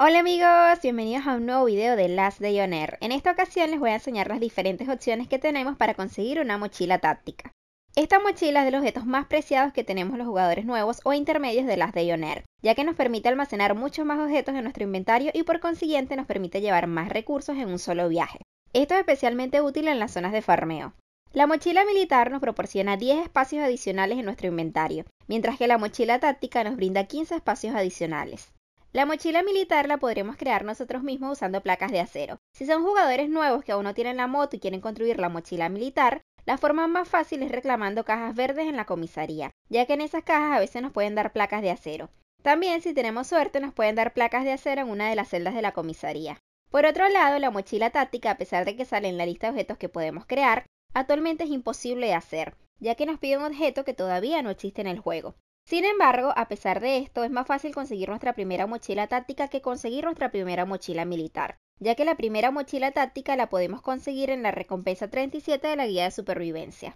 Hola amigos, bienvenidos a un nuevo video de Last de Air. En esta ocasión les voy a enseñar las diferentes opciones que tenemos para conseguir una mochila táctica. Esta mochila es de los objetos más preciados que tenemos los jugadores nuevos o intermedios de Las de Ioner, ya que nos permite almacenar muchos más objetos en nuestro inventario y por consiguiente nos permite llevar más recursos en un solo viaje. Esto es especialmente útil en las zonas de farmeo. La mochila militar nos proporciona 10 espacios adicionales en nuestro inventario, mientras que la mochila táctica nos brinda 15 espacios adicionales. La mochila militar la podremos crear nosotros mismos usando placas de acero. Si son jugadores nuevos que aún no tienen la moto y quieren construir la mochila militar, la forma más fácil es reclamando cajas verdes en la comisaría, ya que en esas cajas a veces nos pueden dar placas de acero. También, si tenemos suerte, nos pueden dar placas de acero en una de las celdas de la comisaría. Por otro lado, la mochila táctica, a pesar de que sale en la lista de objetos que podemos crear, actualmente es imposible de hacer, ya que nos pide un objeto que todavía no existe en el juego. Sin embargo, a pesar de esto, es más fácil conseguir nuestra primera mochila táctica que conseguir nuestra primera mochila militar, ya que la primera mochila táctica la podemos conseguir en la recompensa 37 de la guía de supervivencia.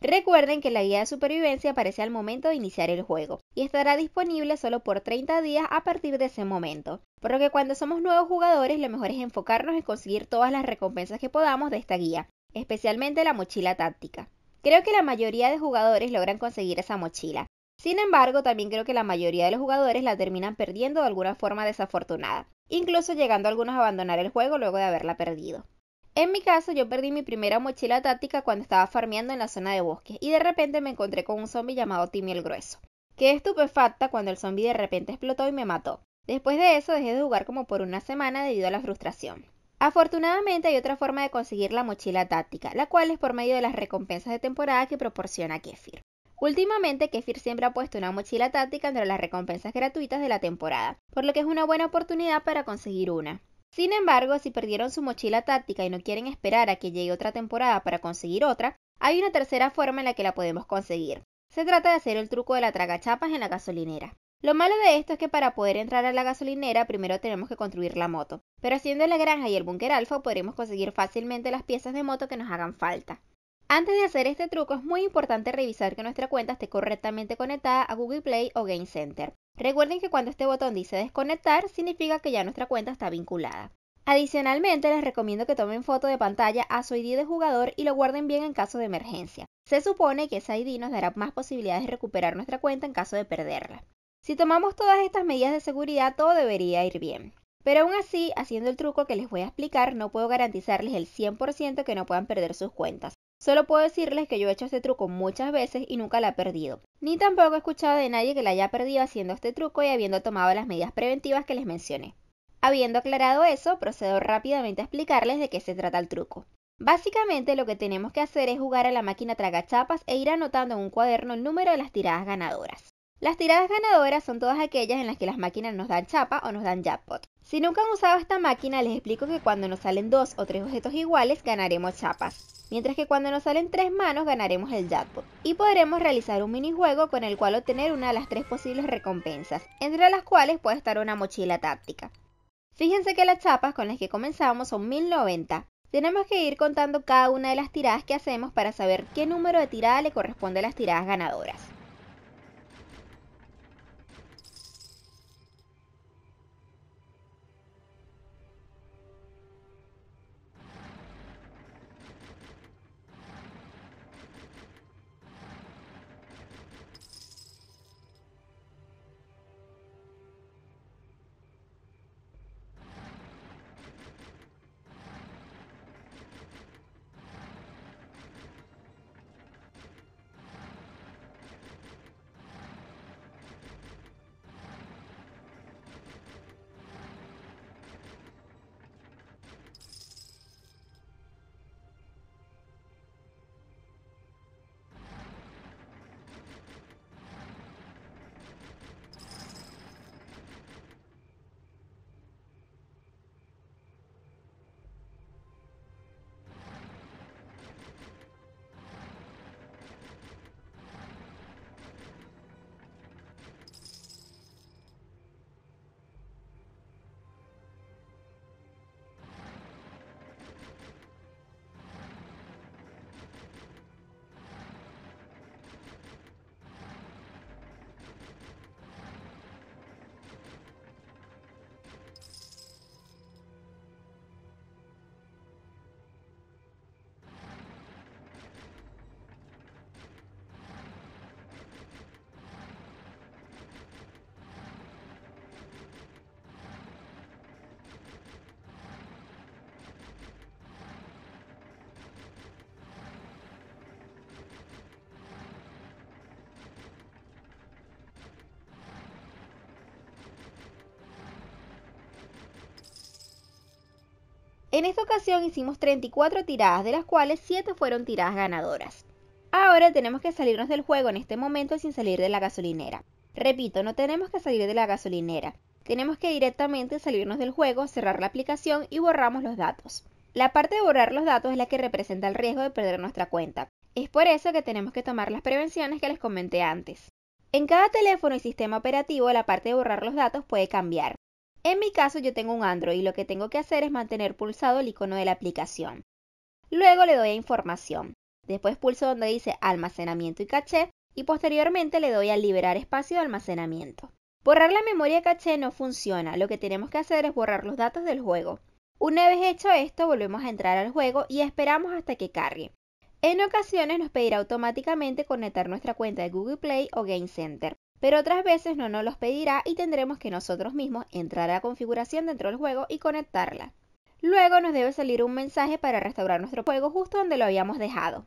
Recuerden que la guía de supervivencia aparece al momento de iniciar el juego y estará disponible solo por 30 días a partir de ese momento, por lo que cuando somos nuevos jugadores lo mejor es enfocarnos en conseguir todas las recompensas que podamos de esta guía, especialmente la mochila táctica. Creo que la mayoría de jugadores logran conseguir esa mochila, sin embargo, también creo que la mayoría de los jugadores la terminan perdiendo de alguna forma desafortunada, incluso llegando algunos a abandonar el juego luego de haberla perdido. En mi caso, yo perdí mi primera mochila táctica cuando estaba farmeando en la zona de bosque y de repente me encontré con un zombie llamado Timmy el Grueso. que estupefacta cuando el zombie de repente explotó y me mató. Después de eso dejé de jugar como por una semana debido a la frustración. Afortunadamente hay otra forma de conseguir la mochila táctica, la cual es por medio de las recompensas de temporada que proporciona Kefir. Últimamente, Kefir siempre ha puesto una mochila táctica entre las recompensas gratuitas de la temporada, por lo que es una buena oportunidad para conseguir una. Sin embargo, si perdieron su mochila táctica y no quieren esperar a que llegue otra temporada para conseguir otra, hay una tercera forma en la que la podemos conseguir. Se trata de hacer el truco de la tragachapas en la gasolinera. Lo malo de esto es que para poder entrar a la gasolinera primero tenemos que construir la moto, pero haciendo la granja y el búnker alfa podremos conseguir fácilmente las piezas de moto que nos hagan falta. Antes de hacer este truco es muy importante revisar que nuestra cuenta esté correctamente conectada a Google Play o Game Center. Recuerden que cuando este botón dice desconectar significa que ya nuestra cuenta está vinculada. Adicionalmente les recomiendo que tomen foto de pantalla a su ID de jugador y lo guarden bien en caso de emergencia. Se supone que esa ID nos dará más posibilidades de recuperar nuestra cuenta en caso de perderla. Si tomamos todas estas medidas de seguridad todo debería ir bien. Pero aún así, haciendo el truco que les voy a explicar, no puedo garantizarles el 100% que no puedan perder sus cuentas. Solo puedo decirles que yo he hecho este truco muchas veces y nunca la he perdido. Ni tampoco he escuchado de nadie que la haya perdido haciendo este truco y habiendo tomado las medidas preventivas que les mencioné. Habiendo aclarado eso, procedo rápidamente a explicarles de qué se trata el truco. Básicamente lo que tenemos que hacer es jugar a la máquina tragachapas e ir anotando en un cuaderno el número de las tiradas ganadoras. Las tiradas ganadoras son todas aquellas en las que las máquinas nos dan chapa o nos dan jackpot. Si nunca han usado esta máquina, les explico que cuando nos salen dos o tres objetos iguales, ganaremos chapas. Mientras que cuando nos salen tres manos, ganaremos el jackpot. Y podremos realizar un minijuego con el cual obtener una de las tres posibles recompensas, entre las cuales puede estar una mochila táctica. Fíjense que las chapas con las que comenzamos son 1090. Tenemos que ir contando cada una de las tiradas que hacemos para saber qué número de tirada le corresponde a las tiradas ganadoras. En esta ocasión hicimos 34 tiradas, de las cuales 7 fueron tiradas ganadoras. Ahora tenemos que salirnos del juego en este momento sin salir de la gasolinera. Repito, no tenemos que salir de la gasolinera. Tenemos que directamente salirnos del juego, cerrar la aplicación y borramos los datos. La parte de borrar los datos es la que representa el riesgo de perder nuestra cuenta. Es por eso que tenemos que tomar las prevenciones que les comenté antes. En cada teléfono y sistema operativo la parte de borrar los datos puede cambiar. En mi caso yo tengo un Android y lo que tengo que hacer es mantener pulsado el icono de la aplicación. Luego le doy a información. Después pulso donde dice almacenamiento y caché y posteriormente le doy a liberar espacio de almacenamiento. Borrar la memoria caché no funciona, lo que tenemos que hacer es borrar los datos del juego. Una vez hecho esto, volvemos a entrar al juego y esperamos hasta que cargue. En ocasiones nos pedirá automáticamente conectar nuestra cuenta de Google Play o Game Center pero otras veces no nos los pedirá y tendremos que nosotros mismos entrar a la configuración dentro del juego y conectarla. Luego nos debe salir un mensaje para restaurar nuestro juego justo donde lo habíamos dejado.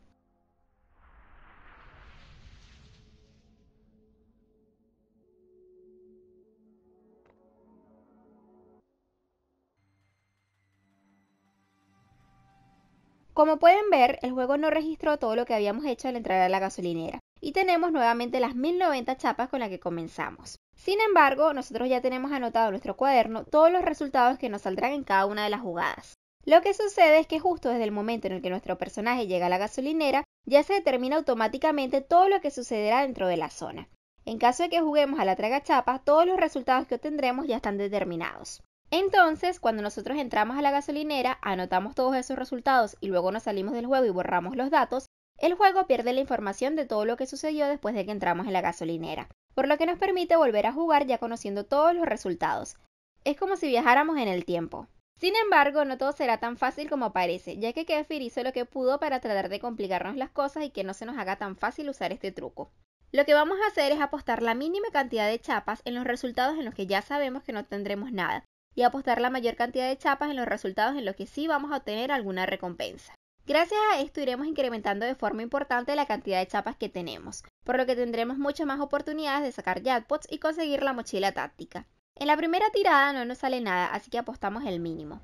Como pueden ver, el juego no registró todo lo que habíamos hecho al entrar a la gasolinera y tenemos nuevamente las 1090 chapas con las que comenzamos. Sin embargo, nosotros ya tenemos anotado en nuestro cuaderno todos los resultados que nos saldrán en cada una de las jugadas. Lo que sucede es que justo desde el momento en el que nuestro personaje llega a la gasolinera, ya se determina automáticamente todo lo que sucederá dentro de la zona. En caso de que juguemos a la traga chapa, todos los resultados que obtendremos ya están determinados. Entonces, cuando nosotros entramos a la gasolinera, anotamos todos esos resultados y luego nos salimos del juego y borramos los datos, el juego pierde la información de todo lo que sucedió después de que entramos en la gasolinera, por lo que nos permite volver a jugar ya conociendo todos los resultados. Es como si viajáramos en el tiempo. Sin embargo, no todo será tan fácil como parece, ya que Kefir hizo lo que pudo para tratar de complicarnos las cosas y que no se nos haga tan fácil usar este truco. Lo que vamos a hacer es apostar la mínima cantidad de chapas en los resultados en los que ya sabemos que no tendremos nada, y apostar la mayor cantidad de chapas en los resultados en los que sí vamos a obtener alguna recompensa. Gracias a esto iremos incrementando de forma importante la cantidad de chapas que tenemos, por lo que tendremos muchas más oportunidades de sacar jackpots y conseguir la mochila táctica. En la primera tirada no nos sale nada, así que apostamos el mínimo.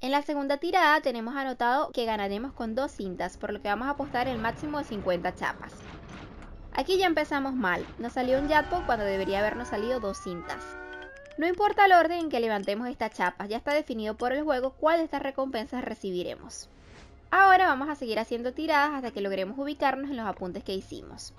En la segunda tirada tenemos anotado que ganaremos con dos cintas, por lo que vamos a apostar el máximo de 50 chapas. Aquí ya empezamos mal, nos salió un jackpot cuando debería habernos salido dos cintas. No importa el orden en que levantemos estas chapas, ya está definido por el juego cuál de estas recompensas recibiremos. Ahora vamos a seguir haciendo tiradas hasta que logremos ubicarnos en los apuntes que hicimos.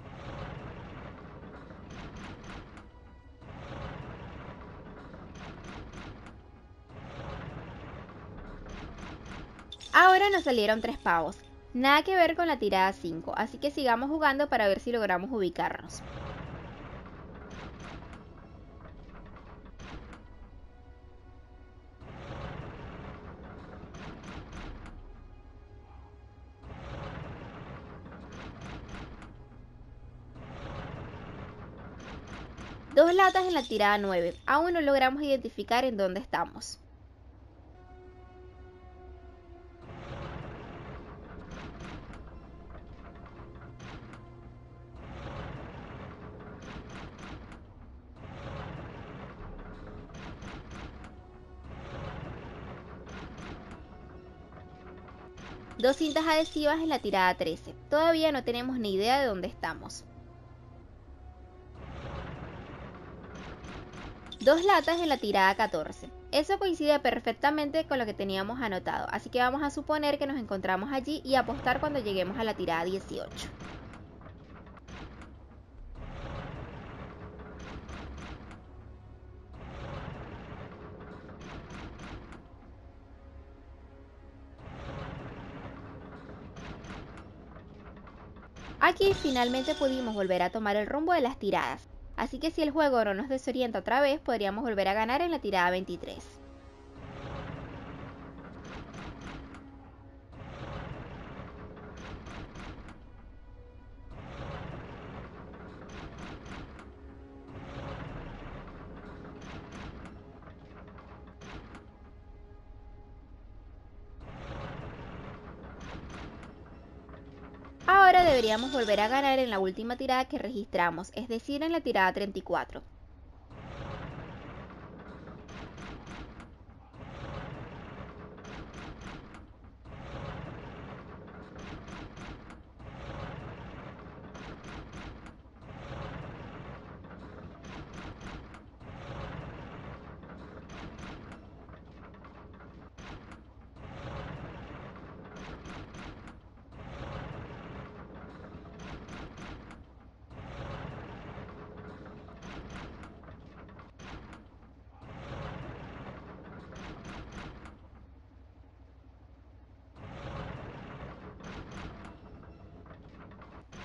Ahora nos salieron tres pavos, nada que ver con la tirada 5, así que sigamos jugando para ver si logramos ubicarnos. Dos latas en la tirada 9. Aún no logramos identificar en dónde estamos. Dos cintas adhesivas en la tirada 13. Todavía no tenemos ni idea de dónde estamos. dos latas en la tirada 14. Eso coincide perfectamente con lo que teníamos anotado, así que vamos a suponer que nos encontramos allí y apostar cuando lleguemos a la tirada 18. Aquí finalmente pudimos volver a tomar el rumbo de las tiradas. Así que si el juego no nos desorienta otra vez, podríamos volver a ganar en la tirada 23. deberíamos volver a ganar en la última tirada que registramos, es decir, en la tirada 34.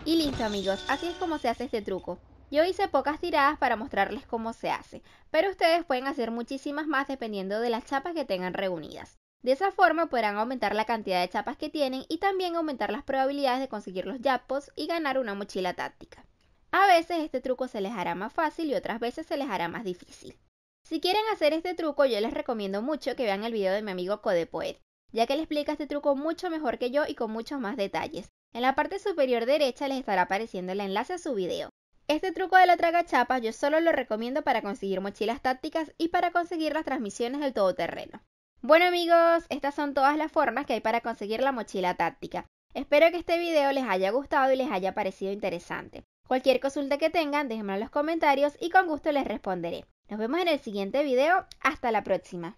Y listo amigos, así es como se hace este truco. Yo hice pocas tiradas para mostrarles cómo se hace, pero ustedes pueden hacer muchísimas más dependiendo de las chapas que tengan reunidas. De esa forma podrán aumentar la cantidad de chapas que tienen y también aumentar las probabilidades de conseguir los Yappos y ganar una mochila táctica. A veces este truco se les hará más fácil y otras veces se les hará más difícil. Si quieren hacer este truco yo les recomiendo mucho que vean el video de mi amigo Code Poet, ya que le explica este truco mucho mejor que yo y con muchos más detalles. En la parte superior derecha les estará apareciendo el enlace a su video. Este truco de la traga chapa yo solo lo recomiendo para conseguir mochilas tácticas y para conseguir las transmisiones del todoterreno. Bueno amigos, estas son todas las formas que hay para conseguir la mochila táctica. Espero que este video les haya gustado y les haya parecido interesante. Cualquier consulta que tengan, déjenmelo en los comentarios y con gusto les responderé. Nos vemos en el siguiente video. Hasta la próxima.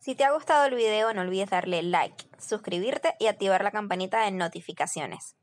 Si te ha gustado el video no olvides darle like, suscribirte y activar la campanita de notificaciones.